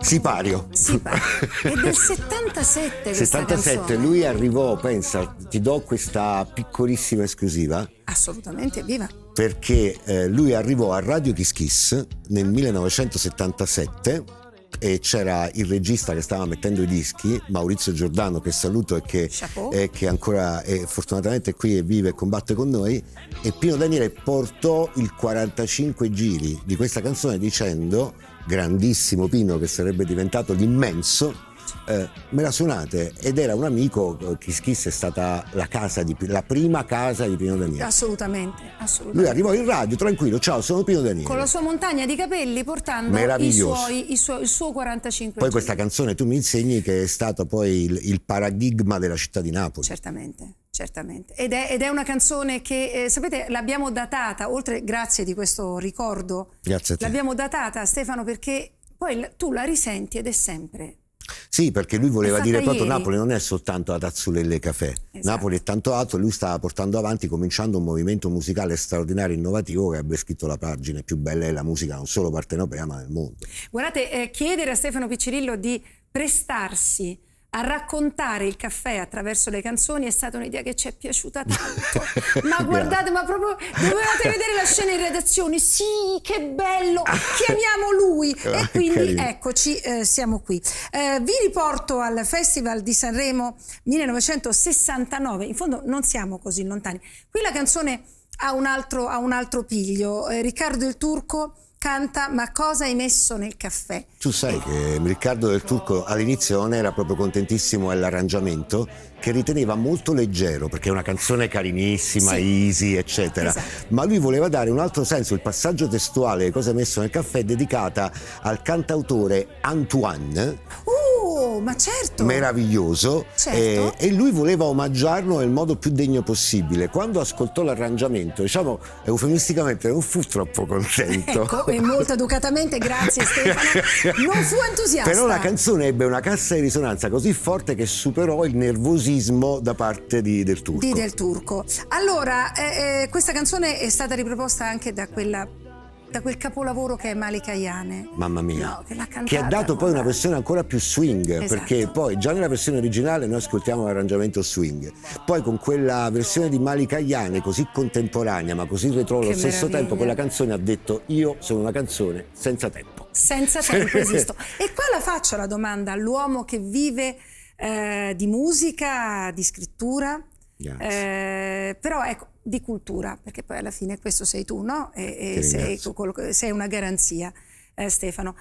Sipario. Sipario. È del 77. 77, canzone. lui arrivò, pensa, ti do questa piccolissima esclusiva. Assolutamente, viva. Perché eh, lui arrivò a Radio Kiss Kiss nel 1977 e c'era il regista che stava mettendo i dischi, Maurizio Giordano che saluto e che, e che ancora è, fortunatamente è qui e vive e combatte con noi e Pino Daniele portò il 45 giri di questa canzone dicendo grandissimo Pino che sarebbe diventato l'immenso eh, me la suonate ed era un amico Kiss Kiss è stata la, casa di, la prima casa di Pino Daniele assolutamente, assolutamente, lui arrivò in radio tranquillo ciao sono Pino Daniele con la sua montagna di capelli portando i suoi, i suoi, il suo 45 poi giri. questa canzone tu mi insegni che è stato poi il, il paradigma della città di Napoli certamente certamente. Ed è, ed è, una canzone che, eh, sapete, l'abbiamo datata, oltre grazie di questo ricordo, grazie a te. l'abbiamo datata Stefano perché poi tu la risenti ed è sempre sì, perché lui voleva dire proprio ieri. Napoli non è soltanto ad Azzulelle e Caffè, esatto. Napoli è tanto altro, lui stava portando avanti, cominciando un movimento musicale straordinario e innovativo che abbia scritto la pagina più bella della musica, non solo partenopea ma del mondo. Guardate, eh, chiedere a Stefano Piccirillo di prestarsi a raccontare il caffè attraverso le canzoni è stata un'idea che ci è piaciuta tanto. ma guardate, ma proprio dovevate vedere la scena in redazione. Sì, che bello! Chiamiamo lui! Ah, e quindi eccoci, eh, siamo qui. Eh, vi riporto al Festival di Sanremo 1969. In fondo non siamo così lontani. Qui la canzone ha un altro, ha un altro piglio. Eh, Riccardo il Turco canta Ma cosa hai messo nel caffè? Tu sai che Riccardo del Turco all'inizio non era proprio contentissimo all'arrangiamento che riteneva molto leggero perché è una canzone carinissima, sì. easy, eccetera. Esatto. Ma lui voleva dare un altro senso, il passaggio testuale, cosa messo nel caffè, dedicata al cantautore Antoine. Uh! Oh, ma certo! Meraviglioso. Certo. Eh, e lui voleva omaggiarlo nel modo più degno possibile. Quando ascoltò l'arrangiamento, diciamo eufemisticamente, non fu troppo contento. Ecco, e molto educatamente, grazie Stefano. Non fu entusiasta. Però la canzone ebbe una cassa di risonanza così forte che superò il nervosismo razzismo da parte di Del Turco. Di Del Turco. Allora, eh, eh, questa canzone è stata riproposta anche da quella da quel capolavoro che è Mali Kayane. Mamma mia. No, che, ha dato poi una versione ancora più swing, esatto. perché poi già nella versione originale noi ascoltiamo l'arrangiamento swing. Poi con quella versione di Mali Kayane così contemporanea, ma così retro allo stesso meraviglia. tempo, quella canzone ha detto io sono una canzone senza tempo. Senza tempo esisto. E qua la faccio la domanda all'uomo che vive eh, di musica, di scrittura, eh, però ecco, di cultura, perché poi alla fine questo sei tu, no? E, e sei, sei, una garanzia, eh, Stefano.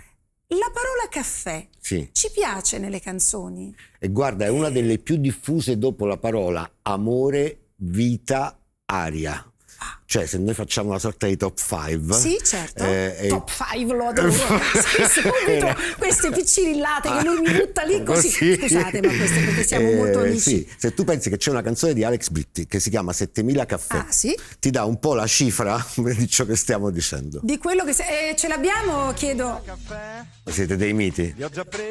La parola caffè sì. ci piace nelle canzoni. E guarda, è una delle più diffuse dopo la parola amore, vita, aria. Ah. Cioè, se noi facciamo una sorta di top 5. Sì, certo. Eh, top 5 lo adoro. sì, subito queste latte che lui mi butta lì così. così. Scusate, ma questo perché siamo eh, molto amici. Sì, se tu pensi che c'è una canzone di Alex Britti che si chiama 7000 caffè, ah, sì? ti dà un po' la cifra di ciò che stiamo dicendo. Di quello che se, eh, ce l'abbiamo, chiedo. Siete dei miti.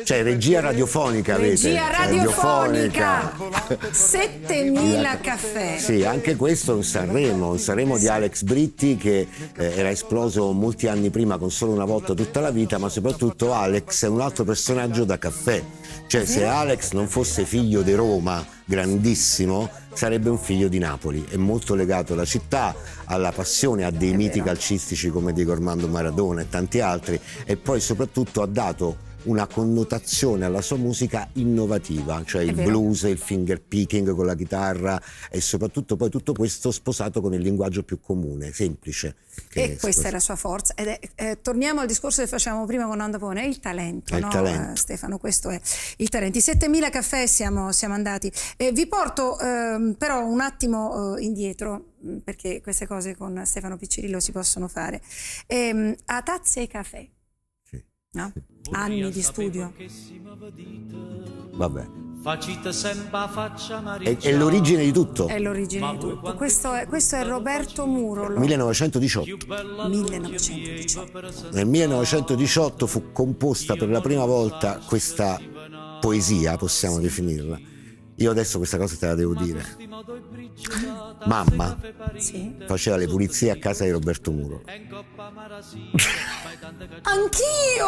Cioè, regia radiofonica regia avete. radiofonica. radiofonica. 7000 caffè. Sì, anche questo è un Sanremo, un Sanremo di di Alex Britti che eh, era esploso molti anni prima con solo una volta tutta la vita, ma soprattutto Alex è un altro personaggio da caffè. Cioè se Alex non fosse figlio di Roma, grandissimo, sarebbe un figlio di Napoli. È molto legato alla città, alla passione, a dei miti calcistici come Diego Armando Maradona e tanti altri e poi soprattutto ha dato una connotazione alla sua musica innovativa, cioè È il vero. blues, il finger picking con la chitarra e soprattutto poi tutto questo sposato con il linguaggio più comune, semplice. Che e questa è la sua forza. Ed è, eh, torniamo al discorso che facevamo prima con Andapone, Pone, il talento, il no? talento. Eh, Stefano, questo è il talento. I 7000 caffè siamo, siamo andati. Eh, vi porto ehm, però un attimo eh, indietro mm, perché queste cose con Stefano Piccirillo si possono fare, ehm, a tazze e caffè. Sì. No? Sì anni di studio. Vabbè. È, è l'origine di tutto. È l'origine di tutto. Questo è, questo è Roberto Murolo. 1918. 1918. Nel 1918 fu composta per la prima volta questa poesia, possiamo definirla io adesso questa cosa te la devo dire. Mamma sì. faceva le pulizie a casa di Roberto Muro. Anch'io!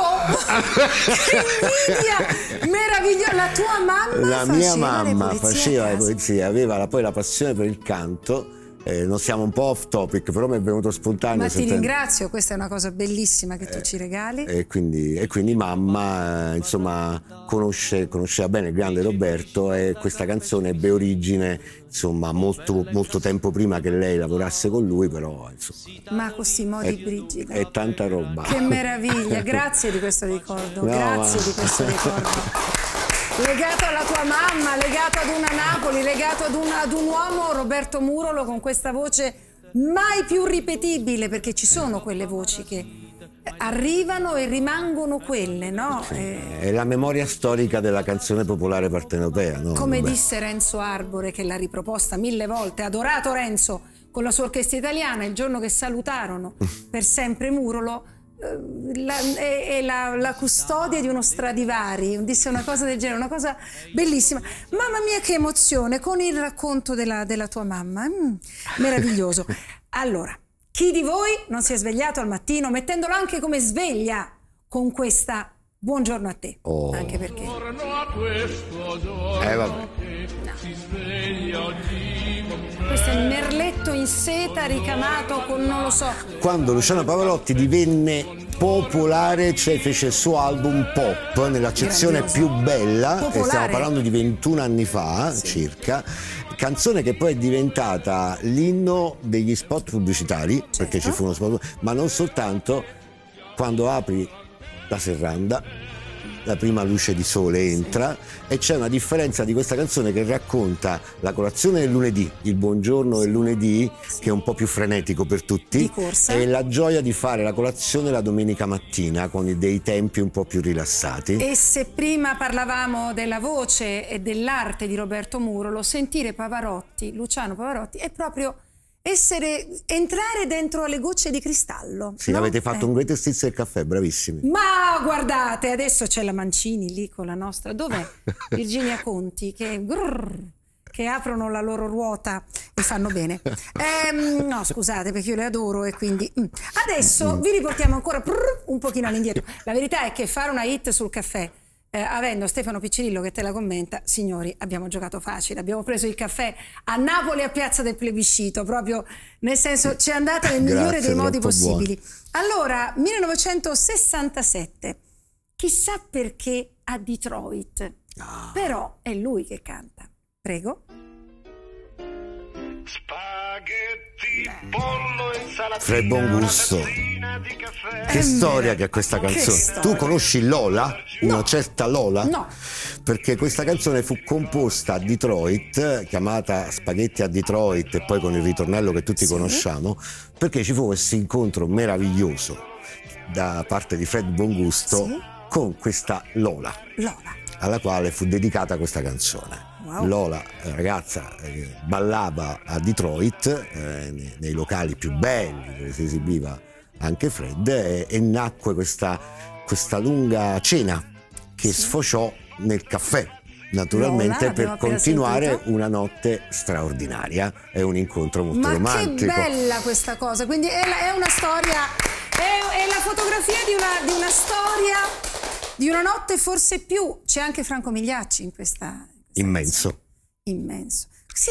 Meravigliosa! La tua mamma La mia mamma le faceva le pulizie, aveva poi la passione per il canto eh, non siamo un po' off topic, però mi è venuto spontaneo. Ma ti ringrazio, questa è una cosa bellissima che tu eh, ci regali. E quindi, e quindi mamma, eh, insomma, conosce, conosceva bene il grande Roberto e questa canzone ebbe origine, insomma, molto, molto tempo prima che lei lavorasse con lui, però, insomma. Ma questi modi Brigida. È tanta roba. Che meraviglia, grazie di questo ricordo, no, grazie ma... di questo ricordo. Legato alla tua mamma, legato ad una Napoli, legato ad, una, ad un uomo, Roberto Murolo, con questa voce mai più ripetibile, perché ci sono quelle voci che arrivano e rimangono quelle, no? Sì, eh... È la memoria storica della canzone popolare partenopea, no? Come Vabbè. disse Renzo Arbore, che l'ha riproposta mille volte, adorato Renzo, con la sua orchestra italiana, il giorno che salutarono mm. per sempre Murolo, la, è, è la, la, custodia di uno Stradivari, disse una cosa del genere, una cosa bellissima. Mamma mia che emozione con il racconto della, della tua mamma, mm, meraviglioso. Allora, chi di voi non si è svegliato al mattino mettendolo anche come sveglia con questa buongiorno a te? Oh. Anche perché... Eh vabbè. No questo è il merletto in seta ricamato con non lo so. Quando Luciano Pavarotti divenne popolare, cioè fece il suo album pop nell'accezione più bella, popolare. e stiamo parlando di 21 anni fa sì. circa, canzone che poi è diventata l'inno degli spot pubblicitari, certo. perché ci fu uno spot, ma non soltanto quando apri la serranda la prima luce di sole entra sì. e c'è una differenza di questa canzone che racconta la colazione del lunedì, il buongiorno del lunedì sì. che è un po' più frenetico per tutti e la gioia di fare la colazione la domenica mattina con dei tempi un po' più rilassati. E se prima parlavamo della voce e dell'arte di Roberto Muro, lo sentire Pavarotti, Luciano Pavarotti è proprio essere, entrare dentro alle gocce di cristallo. Sì, no? avete fatto eh. un great stizio del caffè, bravissimi. Ma guardate, adesso c'è la Mancini lì con la nostra, dov'è? Virginia Conti che, grrr, che, aprono la loro ruota e fanno bene. Eh, no, scusate perché io le adoro e quindi... Mm. Adesso mm. vi riportiamo ancora prrr, un pochino all'indietro. La verità è che fare una hit sul caffè eh, avendo Stefano Piccirillo che te la commenta, signori abbiamo giocato facile, abbiamo preso il caffè a Napoli a Piazza del Plebiscito, proprio nel senso ci è andata nel migliore dei modi possibili. Buone. Allora, 1967, chissà perché a Detroit, ah. però è lui che canta. Prego. Spy spaghetti, pollo Fra il buon gusto. Che storia che ha questa canzone. Tu conosci Lola? Una certa Lola? No. Perché questa canzone fu composta a Detroit, chiamata Spaghetti a Detroit e poi con il ritornello che tutti sì. conosciamo, perché ci fu questo incontro meraviglioso da parte di Fred Bongusto sì. con questa Lola, Lola, alla quale fu dedicata questa canzone wow. Lola, eh, ragazza, eh, ballava a Detroit, eh, nei locali più belli dove si esibiva anche Fred, e, eh, e nacque questa, questa, lunga cena che sì. sfociò nel caffè. Naturalmente Lola, per continuare sentito. una notte straordinaria è un incontro molto Ma romantico. Ma che bella questa cosa, quindi è, è una storia, è, è, la fotografia di una, di una storia di una notte forse più. C'è anche Franco Migliacci in questa immenso. Immenso. Si,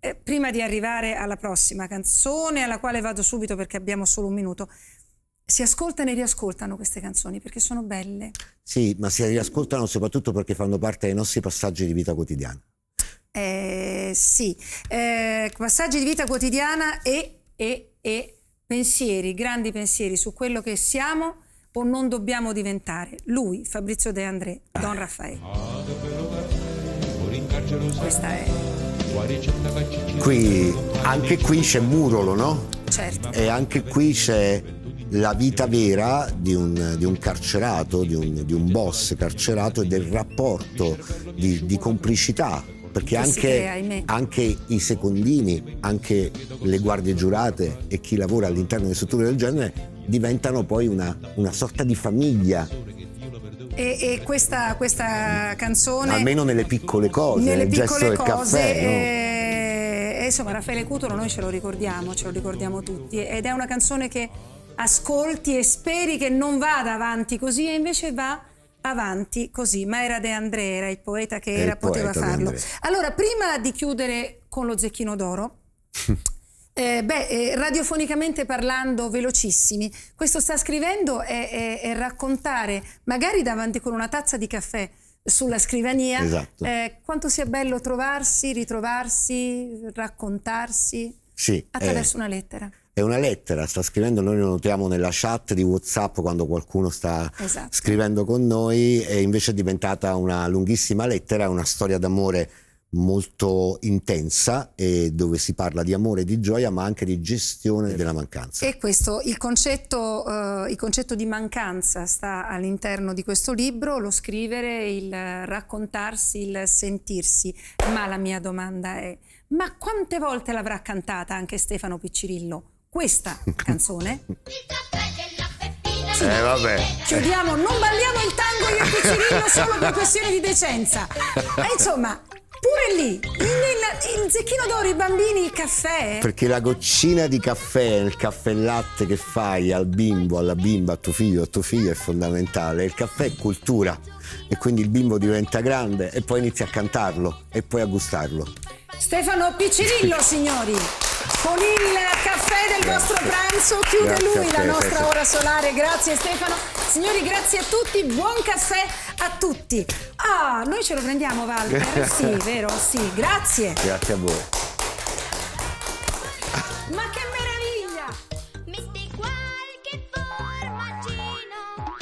eh, prima di arrivare alla prossima canzone, alla quale vado subito perché abbiamo solo un minuto, si ascoltano e riascoltano queste canzoni perché sono belle. Sì, ma si riascoltano soprattutto perché fanno parte dei nostri passaggi di vita quotidiana. Eh, sì, eh, passaggi di vita quotidiana e, e, e pensieri, grandi pensieri su quello che siamo o non dobbiamo diventare. Lui, Fabrizio De André, Don ah. Raffaele. Ah, questa è. Qui, anche qui c'è Murolo, no? Certo. E anche qui c'è la vita vera di un, di un carcerato, di un, di un, boss carcerato e del rapporto di, di complicità perché anche, anche, i secondini, anche le guardie giurate e chi lavora all'interno di strutture del genere diventano poi una, una sorta di famiglia e, e questa, questa, canzone. Almeno nelle piccole cose, nelle piccole gesto del caffè. E, no? e, eh, eh, insomma, Raffaele Cutolo noi ce lo ricordiamo, ce lo ricordiamo tutti. Ed è una canzone che ascolti e speri che non vada avanti così, e invece va avanti così, ma era De André, era il poeta che era, il poteva poeta farlo. Allora, prima di chiudere con lo zecchino d'oro, Eh, beh, eh, radiofonicamente parlando, velocissimi, questo sta scrivendo e raccontare, magari davanti con una tazza di caffè, sulla scrivania. Esatto. Eh, quanto sia bello trovarsi, ritrovarsi, raccontarsi sì, attraverso è, eh, una lettera. È una lettera, sta scrivendo, noi lo notiamo nella chat di Whatsapp quando qualcuno sta esatto. scrivendo con noi e invece è diventata una lunghissima lettera, una storia d'amore molto intensa e dove si parla di amore e di gioia ma anche di gestione certo. della mancanza. E questo, il concetto, eh, il concetto di mancanza sta all'interno di questo libro, lo scrivere, il raccontarsi, il sentirsi, ma la mia domanda è, ma quante volte l'avrà cantata anche Stefano Piccirillo questa canzone? Eh, vabbè. Chiudiamo, non balliamo il tango io e Piccirillo solo per questione di decenza. E insomma, Pure lì, il, il zecchino d'oro, i bambini, il caffè. Perché la goccina di caffè il caffè latte che fai al bimbo, alla bimba, a tuo figlio, a tua figlia è fondamentale. Il caffè è cultura e quindi il bimbo diventa grande e poi inizia a cantarlo e poi a gustarlo. Stefano Piccirillo, signori. Con il caffè del vostro pranzo chiude grazie lui te, la nostra te. ora solare. Grazie Stefano. Signori, grazie a tutti, buon caffè a tutti. Ah, noi ce lo prendiamo Walter, sì, vero? Sì, grazie. Grazie a voi.